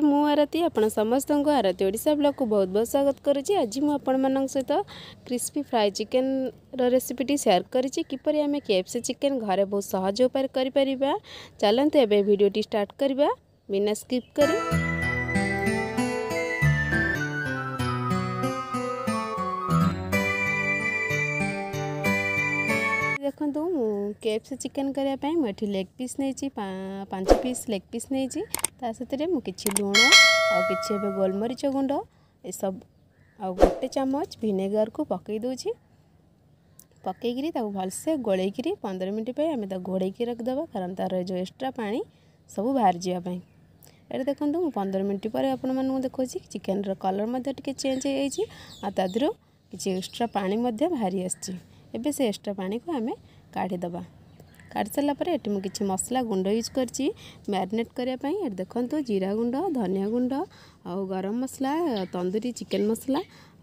मु आरती आप समस्त आरती ओडा ब्लग को बहुत बहुत स्वागत करुच्ची आज मुझे तो क्रिस्पी फ्राई चिकेन रेसीपीटी सेयार करपर आम केफसी चिकेन घरे बहुत सहज उपाय कर चलते एवं भिडटी स्टार्ट करवा बिना स्कीप कर देखो केफ्सी चिकेन करने मुझे लेग पीस नहीं पांच पीस लेग पीस नहीं कि लुण आ कि गोलमरीच गुंड सब आ गोटे चामच भिनेगर को पकई दे पकईकि भलसे गोल पंदर मिनिटे घोड़े रखीद कारण तार जो एक्सट्रा पा सब बाहर जावाई ये देखते मुझे पंद्रह मिनट पर आपण मैं देखिए चिकेन रलर मैं चेंज होती एक्सट्रा पाँच बाहरी आसी से एक्सट्रा पा को आम काढ़ीद काढ़ सारापर ये मुझे मसला गुंड यूज कर मारिनेट करने देखो जीरा गुंड धनिया गुंड आ गरम मसला तंदूरी चिकेन मसला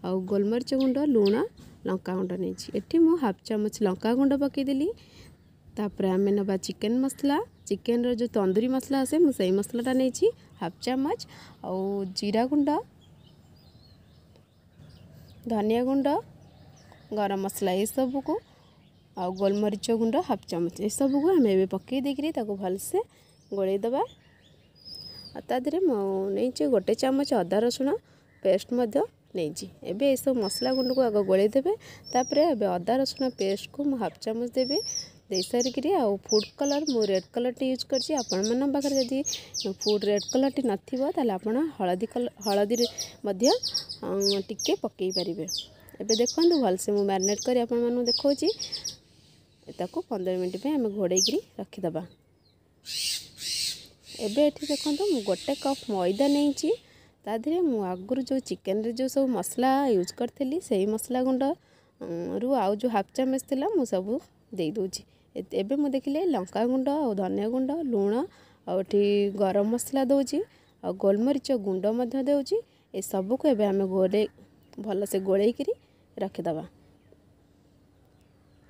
आ गोलमरीच गुंड लुण लंका गुंड नहीं हाफ चामच लंका गुंड पकईदेली तापर आम ना चिकेन मसला चिकेन रो तंदूरी मसला आसे मुझे मसलाटा नहीं हाफ चामच आउ जीरा गुंड धनिया गुंड गरम मसला ये सब कुछ आ गोलमरीच गुंड हाफ चमच ये सब कुछ आम पकईदेक भलसे गोलईद मुझे गोटे चमच अदा रसुण पेस्ट नहीं सब मसला गुंड को आग गोलईदे अदा रसुण पेस्ट को मुझे हाफ चामच देवी दे सारे आउ फुड कलर मुझे रेड कलर टी यूज कर फुड रेड कलर टी ना आप हलदी कलर हलदी टी पकई पारे एवं देखते भलसे मुझे मारिनेट कर देखा ତାକୁ ପନ୍ଦର ମିନିଟ୍ ପାଇଁ ଆମେ ଘୋଡ଼େଇକିରି ରଖିଦେବା ଏବେ ଏଠି ଦେଖନ୍ତୁ ମୁଁ ଗୋଟେ କପ୍ ମଇଦା ନେଇଛି ତା ଦେହରେ ମୁଁ ଆଗରୁ ଯେଉଁ ଚିକେନ୍ରେ ଯେଉଁ ସବୁ ମସଲା ୟୁଜ୍ କରିଥିଲି ସେଇ ମସଲା ଗୁଣ୍ଡରୁ ଆଉ ଯେଉଁ ହାଫ୍ ଚାମଚ ଥିଲା ମୁଁ ସବୁ ଦେଇଦେଉଛି ଏବେ ମୁଁ ଦେଖିଲି ଗୁଣ୍ଡ ଆଉ ଧନିଆ ଗୁଣ୍ଡ ଲୁଣ ଆଉ ଏଠି ଗରମ ମସଲା ଦେଉଛି ଆଉ ଗୋଲମରିଚ ଗୁଣ୍ଡ ମଧ୍ୟ ଦେଉଛି ଏସବୁକୁ ଏବେ ଆମେ ଘୋଡ଼େଇ ଭଲସେ ଗୋଳେଇକିରି ରଖିଦେବା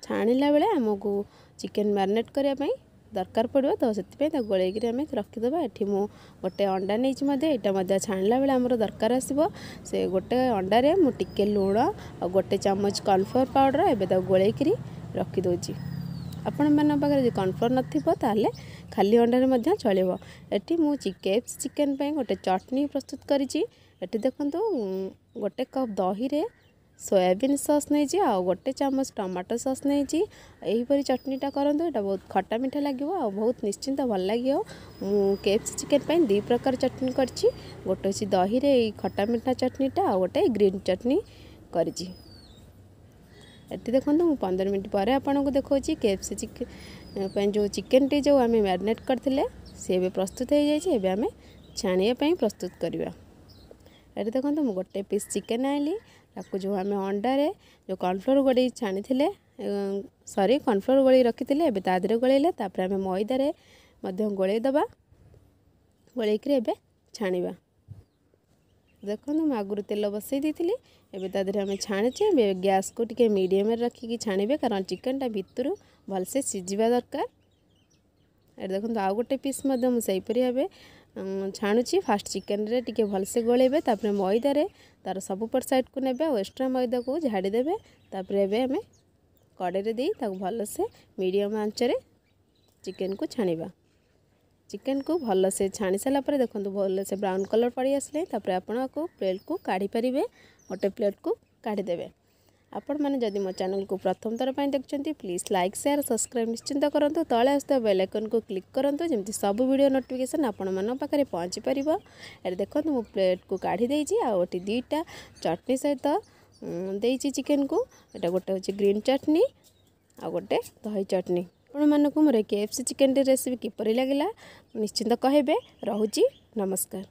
ଛାଣିଲା ବେଳେ ଆମକୁ ଚିକେନ୍ ମ୍ୟାରିନେଟ୍ କରିବା ପାଇଁ ଦରକାର ପଡ଼ିବ ତ ସେଥିପାଇଁ ତାକୁ ଗୋଳେଇକିରି ଆମେ ରଖିଦେବା ଏଠି ମୁଁ ଗୋଟେ ଅଣ୍ଡା ନେଇଛି ମଧ୍ୟ ଏଇଟା ମଧ୍ୟ ଛାଣିଲା ବେଳେ ଆମର ଦରକାର ଆସିବ ସେ ଗୋଟେ ଅଣ୍ଡାରେ ମୁଁ ଟିକେ ଲୁଣ ଆଉ ଗୋଟେ ଚାମଚ କର୍ଣ୍ଣଫ୍ଲୋର୍ ପାଉଡ଼ର ଏବେ ତାକୁ ଗୋଳେଇକିରି ରଖିଦେଉଛି ଆପଣମାନଙ୍କ ପାଖରେ ଯଦି କର୍ଣ୍ଣଫ୍ଲୋର୍ ନଥିବ ତାହେଲେ ଖାଲି ଅଣ୍ଡାରେ ମଧ୍ୟ ଚଳିବ ଏଠି ମୁଁ କେପ୍ସ ଚିକେନ୍ ପାଇଁ ଗୋଟେ ଚଟଣି ପ୍ରସ୍ତୁତ କରିଛି ଏଠି ଦେଖନ୍ତୁ ଗୋଟେ କପ୍ ଦହିରେ सोयाबीन सस् नहीं आ गोटे चामच टमाटो सस् नहींपर चटनीटा करूँ ये बहुत खट्टा मीठा लगे आ बहुत निश्चिंत भल लगे केफ चिकेन दु प्रकार चटनी कर दही रे खट्टा मीठा चटनीटा आ गोटे ग्रीन चटनी कर एटी देखो मुझे पंद्रह मिनट पर आपको देखा के एफ सी चिकेन जो चिकेन टी जो आम मेरिनेट कर प्रस्तुत हो जाए छाणीपी प्रस्तुत करवा देखो मुझे गोटे पीस चिकेन आएली ତାକୁ ଯେଉଁ ଆମେ ଅଣ୍ଡାରେ ଯେଉଁ କର୍ଣ୍ଣଫ୍ଲୋର୍ ଗୋଳେଇ ଛାଣିଥିଲେ ସରି କର୍ଣ୍ଣଫ୍ଲୋର୍ ଗୋଳେଇ ରଖିଥିଲେ ଏବେ ତା ଦେହରେ ଗୋଳେଇଲେ ତାପରେ ଆମେ ମଇଦାରେ ମଧ୍ୟ ଗୋଳେଇ ଦେବା ଗୋଳେଇକିରି ଏବେ ଛାଣିବା ଦେଖନ୍ତୁ ମୁଁ ଆଗରୁ ତେଲ ବସାଇ ଦେଇଥିଲି ଏବେ ତା ଦେହରେ ଆମେ ଛାଣୁଛେ ଗ୍ୟାସ୍କୁ ଟିକେ ମିଡ଼ିୟମ୍ରେ ରଖିକି ଛାଣିବେ କାରଣ ଚିକେନଟା ଭିତରୁ ଭଲସେ ସିଝିବା ଦରକାର ଏଠି ଦେଖନ୍ତୁ ଆଉ ଗୋଟେ ପିସ୍ ମଧ୍ୟ ମୁଁ ସେହିପରି ଭାବେ ଛାଣୁଛି ଫାଷ୍ଟ ଚିକେନରେ ଟିକେ ଭଲସେ ଗୋଳେଇବେ ତାପରେ ମଇଦାରେ ତା'ର ସବୁ ପଟ ସାଇଡ଼୍କୁ ନେବେ ଆଉ ଏକ୍ସଟ୍ରା ମଇଦାକୁ ଝାଡ଼ିଦେବେ ତାପରେ ଏବେ ଆମେ କଡ଼େଇରେ ଦେଇ ତାକୁ ଭଲସେ ମିଡ଼ିୟମ୍ ଆଞ୍ଚରେ ଚିକେନକୁ ଛାଣିବା ଚିକେନକୁ ଭଲସେ ଛାଣି ସାରିଲା ପରେ ଦେଖନ୍ତୁ ଭଲସେ ବ୍ରାଉନ୍ କଲର୍ ପଡ଼ି ଆସିଲେ ତାପରେ ଆପଣ ଆକୁ ପ୍ଲେଟ୍କୁ କାଢ଼ିପାରିବେ ଗୋଟେ ପ୍ଲେଟ୍କୁ କାଢ଼ିଦେବେ ଆପଣମାନେ ଯଦି ମୋ ଚ୍ୟାନେଲ୍କୁ ପ୍ରଥମ ଥର ପାଇଁ ଦେଖୁଛନ୍ତି ପ୍ଲିଜ୍ ଲାଇକ୍ ସେୟାର ସବସ୍କ୍ରାଇବ୍ ନିଶ୍ଚିନ୍ତ କରନ୍ତୁ ତଳେ ଆସୁଥିବା ବେଲ୍ ଆଇକନ୍କୁ କ୍ଲିକ୍ କରନ୍ତୁ ଯେମିତି ସବୁ ଭିଡ଼ିଓ ନୋଟିଫିକେସନ୍ ଆପଣମାନଙ୍କ ପାଖରେ ପହଞ୍ଚିପାରିବ ଏଠି ଦେଖନ୍ତୁ ମୁଁ ପ୍ଲେଟ୍କୁ କାଢ଼ି ଦେଇଛି ଆଉ ଏଠି ଦୁଇଟା ଚଟଣି ସହିତ ଦେଇଛି ଚିକେନ୍କୁ ଏଇଟା ଗୋଟେ ହେଉଛି ଗ୍ରୀନ୍ ଚଟନି ଆଉ ଗୋଟେ ଦହି ଚଟନି ଆପଣମାନଙ୍କୁ ମୋର କେ ଏଫ୍ ସି ଚିକେନ୍ଟି ରେସିପି କିପରି ଲାଗିଲା ନିଶ୍ଚିନ୍ତ କହିବେ ରହୁଛି ନମସ୍କାର